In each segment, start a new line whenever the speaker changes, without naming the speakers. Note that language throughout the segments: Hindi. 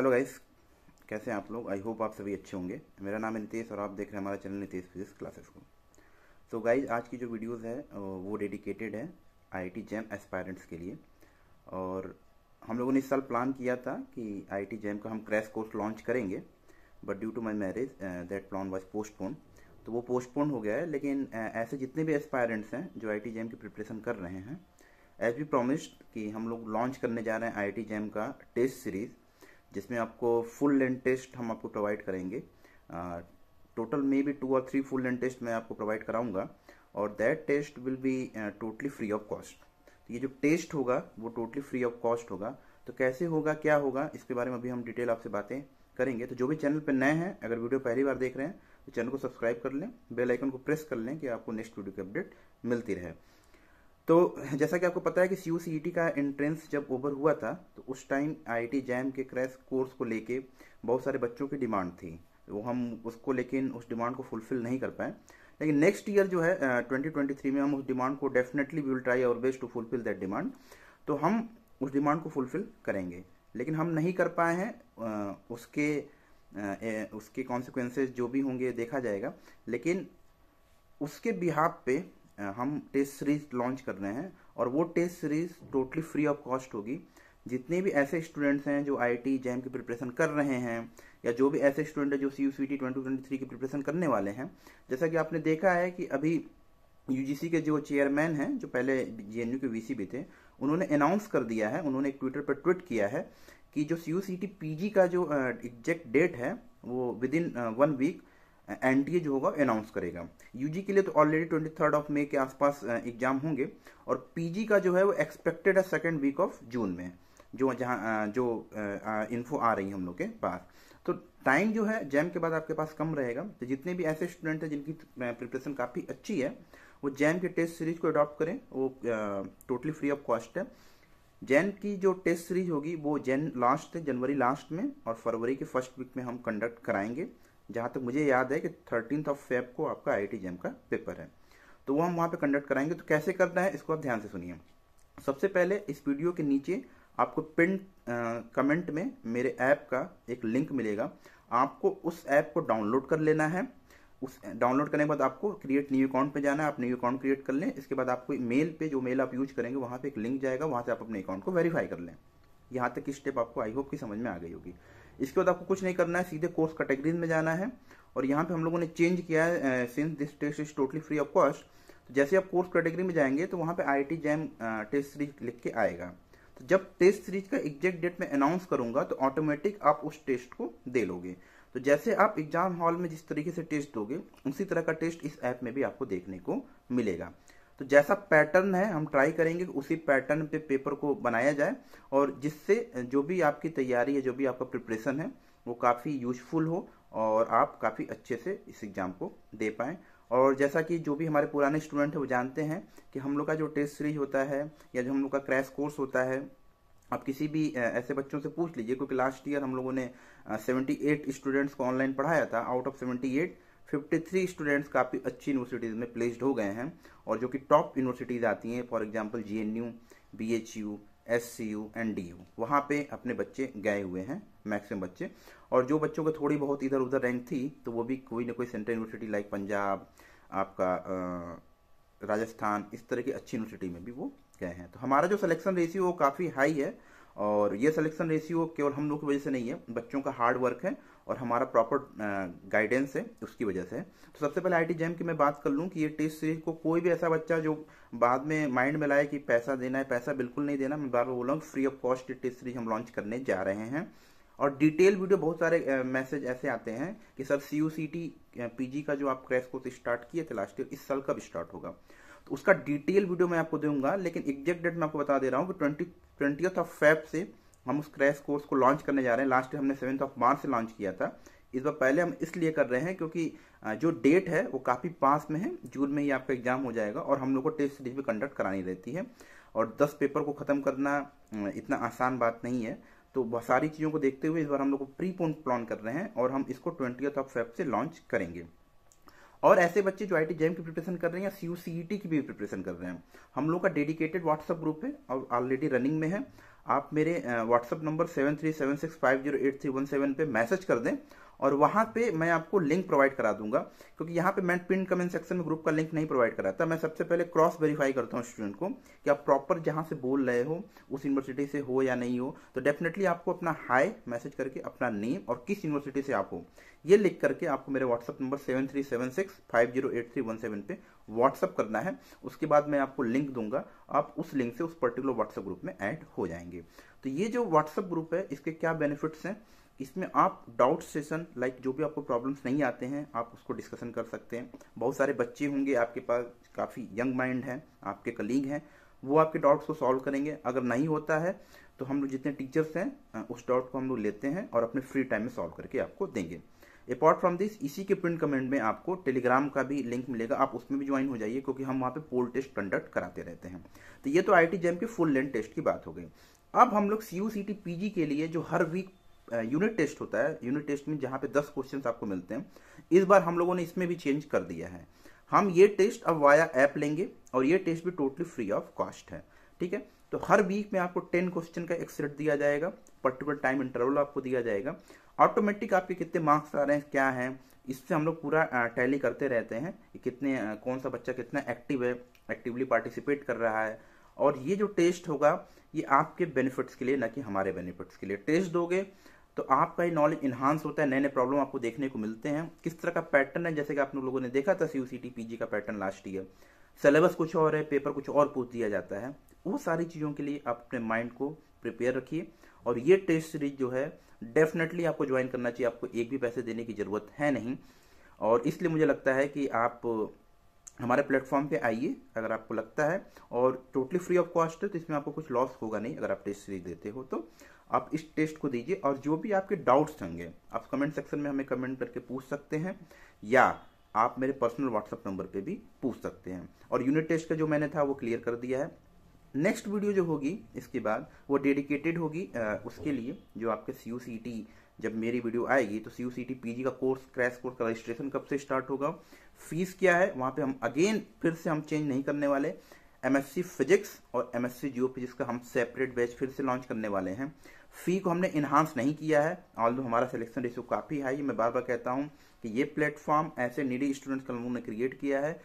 हेलो गाइस कैसे हैं आप लोग आई होप आप सभी अच्छे होंगे मेरा नाम है नितेश और आप देख रहे हैं हमारा चैनल नितेश फिजिक्स क्लासेस को सो so गाइस आज की जो वीडियोस है वो डेडिकेटेड है आईआईटी जैम एस्पायरेंट्स के लिए और हम लोगों ने इस साल प्लान किया था कि आईआईटी जैम का हम क्रैश कोर्स लॉन्च करेंगे but due to my marriage that plan was postpone तो वो पोस्टपोन हो गया है लेकिन uh, ऐसे जितने भी एस्पायरेंट्स हैं जो आई जैम की प्रिपरेशन कर रहे हैं एज बी प्रोमिस्ड कि हम लोग लॉन्च करने जा रहे हैं आई जैम का टेस्ट सीरीज़ जिसमें आपको फुल लेंथ टेस्ट हम आपको प्रोवाइड करेंगे टोटल मे बी टू और थ्री फुल लेंथ टेस्ट मैं आपको प्रोवाइड कराऊंगा और that test will be totally free of cost ये जो टेस्ट होगा वो टोटली फ्री ऑफ कॉस्ट होगा तो कैसे होगा क्या होगा इसके बारे में अभी हम डिटेल आपसे बातें करेंगे तो जो भी चैनल पर नए हैं अगर वीडियो पहली बार देख रहे हैं तो चैनल को सब्सक्राइब कर लें बेल आइकन को प्रेस कर लें कि आपको नेक्स्ट वीडियो की अपडेट मिलती रहे तो जैसा कि आपको पता है कि सी यू e का एंट्रेंस जब ओवर हुआ था तो उस टाइम टी जैम के क्रैश कोर्स को लेके बहुत सारे बच्चों की डिमांड थी वो हम उसको लेकिन उस डिमांड को फुलफिल नहीं कर पाए लेकिन नेक्स्ट ईयर जो है ट्वेंटी ट्वेंटी थ्री में हम उस डिमांड को definitely we will try our best to fulfill that demand तो हम उस डिमांड को फुलफिल करेंगे लेकिन हम नहीं कर पाए हैं उसके उसके कॉन्सिक्वेंसेज जो भी होंगे देखा जाएगा लेकिन उसके बिहाब पे हम टेस्ट सीरीज लॉन्च कर रहे हैं और वो test series totally free of cost होगी जितने भी ऐसे स्टूडेंट्स हैं जो आई टी जैम की प्रिपरेशन कर रहे हैं या जो भी ऐसे स्टूडेंट हैं जो C U C T twenty twenty three की प्रिपरेशन करने वाले हैं जैसा कि आपने देखा है कि अभी यूजीसी के जो चेयरमैन हैं जो पहले जेएनयू के वीसी भी थे उन्होंने अनाउंस कर दिया है उन्होंने एक ट्विटर पर ट्वीट किया है कि जो C U C T G का जो एग्जैक्ट डेट है वो within one week NTA जो होगा अनाउंस करेगा यूजी के लिए तो already twenty third of May के आसपास एग्जाम होंगे और पीजी का जो है वो एक्सपेक्टेड है सेकेंड वीक ऑफ जून में जो जहाँ जो इन्फो आ रही है हम लोग के पास तो टाइम जो है जैम के बाद आपके पास कम रहेगा तो जितने भी ऐसे स्टूडेंट हैं जिनकी प्रिपरेशन काफ़ी अच्छी है वो जैम के टेस्ट सीरीज को अडॉप्ट करें वो टोटली फ्री ऑफ कॉस्ट है जैन की जो टेस्ट सीरीज होगी वो जैन लास्ट जनवरी लास्ट में और फरवरी के फर्स्ट वीक में हम कंडक्ट कराएंगे जहाँ तक तो मुझे याद है कि थर्टीन ऑफ फेब को आपका आई जैम का पेपर है तो वो हम वहाँ पे कंडक्ट कराएंगे तो कैसे करना है इसको आप ध्यान से सुनिए सबसे पहले इस वीडियो के नीचे आपको पिन कमेंट में मेरे ऐप का एक लिंक मिलेगा आपको उस ऐप को डाउनलोड कर लेना है उस डाउनलोड करने के बाद आपको क्रिएट न्यू अकाउंट पे जाना है आप न्यू अकाउंट क्रिएट कर लें इसके बाद आपको मेल पे जो मेल आप यूज करेंगे वहाँ पे एक लिंक जाएगा वहाँ से आप अपने अकाउंट को वेरीफाई कर लें यहाँ तक की स्टेप आपको आई होप की समझ में आ गई होगी इसके बाद आपको कुछ नहीं करना है सीधे कोर्स कैटेगरीज में जाना है और यहाँ पे हम लोगों ने चेंज किया है since this test is totally free of cost तो जैसे आप कोर्स कैटेगरी में जाएंगे तो वहाँ पे I T JAM test series लिख के आएगा तो जब टेस्ट सीरीज का एग्जैक्ट डेट में अनाउंस करूंगा तो ऑटोमेटिक आप उस टेस्ट को दे लोगे तो जैसे आप एग्जाम हॉल में जिस तरीके से टेस्ट दोगे उसी तरह का टेस्ट इस ऐप में भी आपको देखने को मिलेगा तो जैसा पैटर्न है हम ट्राई करेंगे उसी पैटर्न पे पेपर को बनाया जाए और जिससे जो भी आपकी तैयारी है जो भी आपका प्रिपरेशन है वो काफ़ी यूजफुल हो और आप काफ़ी अच्छे से इस एग्ज़ाम को दे पाएँ और जैसा कि जो भी हमारे पुराने स्टूडेंट हैं वो जानते हैं कि हम लोग का जो टेस्ट सीरीज होता है या जो हम लोग का क्रैश कोर्स होता है आप किसी भी ऐसे बच्चों से पूछ लीजिए क्योंकि लास्ट ईयर हम लोगों ने 78 स्टूडेंट्स को ऑनलाइन पढ़ाया था आउट ऑफ 78 53 स्टूडेंट्स काफ़ी अच्छी यूनिवर्सिटीज़ में प्लेस्ड हो गए हैं और जो कि टॉप यूनिवर्सिटीज़ आती हैं for example J N U B H U S C U and D U वहाँ पे अपने बच्चे गए हुए हैं मैक्सिमम बच्चे और जो बच्चों को थोड़ी बहुत इधर उधर रैंक थी तो वो भी कोई ना कोई सेंट्रल यूनिवर्सिटी लाइक पंजाब आपका आ, राजस्थान इस तरह की अच्छी यूनिवर्सिटी में भी वो गए हैं तो हमारा जो सलेक्शन रेशियो वो काफ़ी हाई है और ये सिलेक्शन रेशियो केवल हम लोग की वजह से नहीं है बच्चों का हार्ड वर्क है और हमारा प्रॉपर गाइडेंस है उसकी वजह से तो सबसे पहले आई जैम की मैं बात कर लूँ कि ये टेस्ट सीरीज को कोई भी ऐसा बच्चा जो बाद में माइंड में लाए कि पैसा देना है पैसा बिल्कुल नहीं देना मैं बार बार बोला फ्री ऑफ कॉस्ट ये टेस्ट सीरीज हम लॉन्च करने जा रहे हैं और डिटेल वीडियो बहुत सारे मैसेज ऐसे आते हैं कि सर सी यू का जो आप क्रैश कोर्स स्टार्ट किए थे लास्ट ईयर इस साल कब स्टार्ट होगा तो उसका डिटेल वीडियो मैं आपको दूंगा लेकिन एग्जैक्ट डेट मैं आपको बता दे रहा हूँ कि ट्वेंटी ट्वेंटी ऑफ फेब से हम उस क्रैश कोर्स को लॉन्च करने जा रहे हैं लास्ट हमने सेवन्थ ऑफ मार्च से लॉन्च किया था इस बार पहले हम इसलिए कर रहे हैं क्योंकि जो डेट है वो काफ़ी पास में है जून में ही आपका एग्जाम हो जाएगा और हम लोग को टेस्ट सीरीज भी कंडक्ट करानी रहती है और दस पेपर को ख़त्म करना इतना आसान बात नहीं है तो बहुत सारी चीज़ों को देखते हुए इस बार हम लोग को प्री पोन प्लान कर रहे हैं और हम इसको ट्वेंटी ऑफ फेब से लॉन्च करेंगे और ऐसे बच्चे जो आई टी जेम की प्रिपरेशन कर रहे हैं या सी सी टी की भी प्रिपरेशन कर रहे हैं हम लोग का डेडिकेटेड व्हाट्सअप ग्रुप है और ऑलरेडी रनिंग में है आप मेरे WhatsApp number seven three seven six five zero eight three one seven पर मैसेज कर दें और वहाँ पे मैं आपको लिंक प्रोवाइड करा दूंगा क्योंकि यहाँ पे मैं पिन कमेंट सेक्शन में ग्रुप का लिंक नहीं प्रोवाइड कराता मैं सबसे पहले क्रॉस वेरीफाई करता हूँ स्टूडेंट को कि आप प्रॉपर जहाँ से बोल रहे हो उस यूनिवर्सिटी से हो या नहीं हो तो डेफिनेटली आपको अपना हाई मैसेज करके अपना नेम और किस यूनिवर्सिटी से आप हो ये लिख करके आपको मेरे WhatsApp number seven three seven six five zero eight three one seven पे व्हाट्सअप करना है उसके बाद मैं आपको लिंक दूंगा आप उस लिंक से उस पर्टिकुलर व्हाट्सएप ग्रुप में ऐड हो जाएंगे तो ये जो व्हाट्सएप ग्रुप है इसके क्या बेनिफिट्स हैं इसमें आप डाउट सेशन लाइक जो भी आपको प्रॉब्लम्स नहीं आते हैं आप उसको डिस्कशन कर सकते हैं बहुत सारे बच्चे होंगे आपके पास काफ़ी यंग माइंड हैं आपके कलीग हैं वो आपके डाउट्स को सॉल्व करेंगे अगर नहीं होता है तो हम लोग जितने टीचर्स हैं उस डाउट को हम लोग लेते हैं और अपने फ्री टाइम में सॉल्व करके आपको देंगे अपार्ट फ्रॉम दिस इसी के प्रिंट कमेंट में आपको टेलीग्राम का भी लिंक मिलेगा आप उसमें भी ज्वाइन हो जाइए क्योंकि हम वहाँ पे पोल टेस्ट कंडक्ट कराते रहते हैं तो ये तो I T JAM full length test की बात हो गई अब हम लोग सी यू के लिए जो हर वीक यूनिट टेस्ट होता है यूनिट टेस्ट में जहाँ पे दस क्वेश्चन आपको मिलते हैं इस बार हम लोगों ने इसमें भी चेंज कर दिया है हम ये टेस्ट अब वाया ऐप लेंगे और ये टेस्ट भी टोटली फ्री ऑफ कॉस्ट है ठीक है तो हर वीक में आपको टेन क्वेश्चन का एक सेट दिया जाएगा पर्टिकुलर टाइम इंटरवल आपको दिया जाएगा ऑटोमेटिक आपके कितने मार्क्स आ रहे हैं क्या है इससे हम लोग पूरा टैली करते रहते हैं कि कितने कौन सा बच्चा कितना एक्टिव है एक्टिवली पार्टिसिपेट कर रहा है और ये जो टेस्ट होगा ये आपके बेनिफिट्स के लिए ना कि हमारे बेनिफिट्स के लिए टेस्ट दोगे तो आपका ये नॉलेज इन्हांस होता है नए नए प्रॉब्लम आपको देखने को मिलते हैं किस तरह का पैटर्न है जैसे कि आप लोगों ने देखा था सी यू पीजी का पैटर्न लास्ट ईयर सिलेबस कुछ और है पेपर कुछ और पूछ दिया जाता है वो सारी चीज़ों के लिए आप अपने माइंड को प्रिपेयर रखिए और ये टेस्ट सीरीज जो है डेफिनेटली आपको ज्वाइन करना चाहिए आपको एक भी पैसे देने की ज़रूरत है नहीं और इसलिए मुझे लगता है कि आप हमारे प्लेटफॉर्म पे आइए अगर आपको लगता है और टोटली फ्री ऑफ कॉस्ट है तो इसमें आपको कुछ लॉस होगा नहीं अगर आप टेस्ट सीरीज देते हो तो आप इस टेस्ट को दीजिए और जो भी आपके डाउट्स होंगे आप कमेंट सेक्शन में हमें कमेंट करके पूछ सकते हैं या आप मेरे पर्सनल व्हाट्सअप नंबर पे भी पूछ सकते हैं और यूनिट टेस्ट का जो मैंने था वो क्लियर कर दिया है नेक्स्ट वीडियो जो होगी इसके बाद वो डेडिकेटेड होगी उसके लिए जो आपके सी यू सी टी जब मेरी वीडियो आएगी तो C U C T P G का कोर्स क्रैश कोर्स का रजिस्ट्रेशन कब से स्टार्ट होगा फीस क्या है वहाँ पे हम अगेन फिर से हम चेंज नहीं करने वाले एम एस सी फिजिक्स और M S C geophysics का हम सेपरेट बैच फिर से लॉन्च करने वाले हैं फी को हमने इन्हांस नहीं किया है ऑल दो हमारा सिलेक्शन रेशियो काफ़ी हाई मैं बार बार कहता हूँ कि ये प्लेटफॉर्म ऐसे निडी स्टूडेंट्स का लोगों ने क्रिएट किया है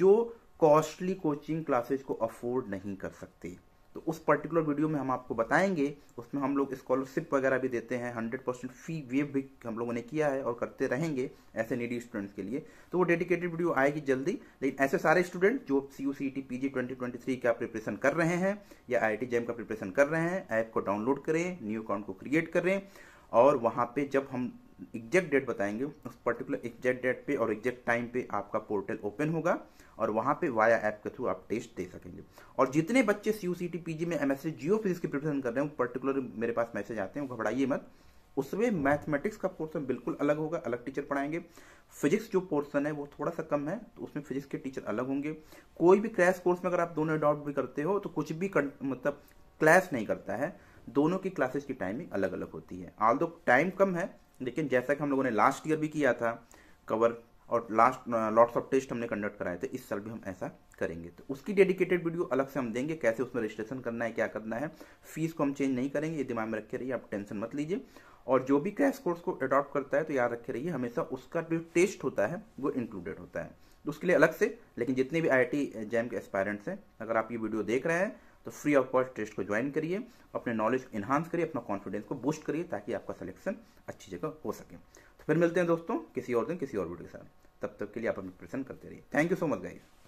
जो कॉस्टली कोचिंग क्लासेज को अफोर्ड नहीं कर सकते तो उस पर्टिकुलर वीडियो में हम आपको बताएंगे उसमें हम लोग स्कॉलरशिप वगैरह भी देते हैं हंड्रेड परसेंट फी वेव भी हम लोगों ने किया है और करते रहेंगे ऐसे नीडी स्टूडेंट्स के लिए तो वो डेडिकेटेड वीडियो आएगी जल्दी लेकिन ऐसे सारे स्टूडेंट जो C U C T P G twenty twenty three का प्रिपरेशन कर रहे हैं या आई टी जैम का प्रिपरेशन कर रहे हैं ऐप को डाउनलोड करें न्यू अकाउंट को क्रिएट करें और वहाँ पर जब हम एग्जैक्ट डेट बताएंगे उस पर्टिकुलर एग्जैक्ट डेट पे और एग्जैक्ट टाइम पे आपका पोर्टल ओपन होगा और वहाँ पे वाया ऐप के थ्रू आप टेस्ट दे सकेंगे और जितने बच्चे C U C T P G में M S C geophysics की प्रिपरेशन कर रहे हैं पर्टिकुलर मेरे पास मैसेज आते हैं घबराइए मत उसमें मैथमेटिक्स का पोर्सन बिल्कुल अलग होगा अलग टीचर पढ़ाएंगे फिजिक्स जो पोर्सन है वो थोड़ा सा कम है तो उसमें फिजिक्स के टीचर अलग होंगे कोई भी क्रैश कोर्स में अगर आप दोनों अडॉप्ट भी करते हो तो कुछ भी कर, मतलब क्लैश नहीं करता है दोनों की क्लासेस की टाइमिंग अलग अलग होती है ऑल दो टाइम कम है लेकिन जैसा कि हम लोगों ने लास्ट ईयर भी किया था कवर और लास्ट लॉट्स ऑफ टेस्ट हमने कंडक्ट कराए थे इस साल भी हम ऐसा करेंगे तो उसकी डेडिकेटेड वीडियो अलग से हम देंगे कैसे उसमें रजिस्ट्रेशन करना है क्या करना है फीस को हम चेंज नहीं करेंगे ये दिमाग में रखे रहिए आप टेंशन मत लीजिए और जो भी क्रैश कोर्स को अडॉप्ट करता है तो याद रखे रहिए हमेशा उसका जो टेस्ट होता है वो इंक्लूडेड होता है तो उसके लिए अलग से लेकिन जितने भी आई जैम के एस्पायरेंट्स हैं अगर आप ये वीडियो देख रहे हैं तो फ्री ऑफ कॉस्ट टेस्ट को ज्वाइन करिए अपने नॉलेज इन्हांस करिए अपना कॉन्फिडेंस को बूस्ट करिए ताकि आपका सिलेक्शन अच्छी जगह हो सके तो फिर मिलते हैं दोस्तों किसी और दिन किसी और वीडियो के साथ तब तक के लिए आप अपनी प्रिपरेशन करते रहिए thank you so much guys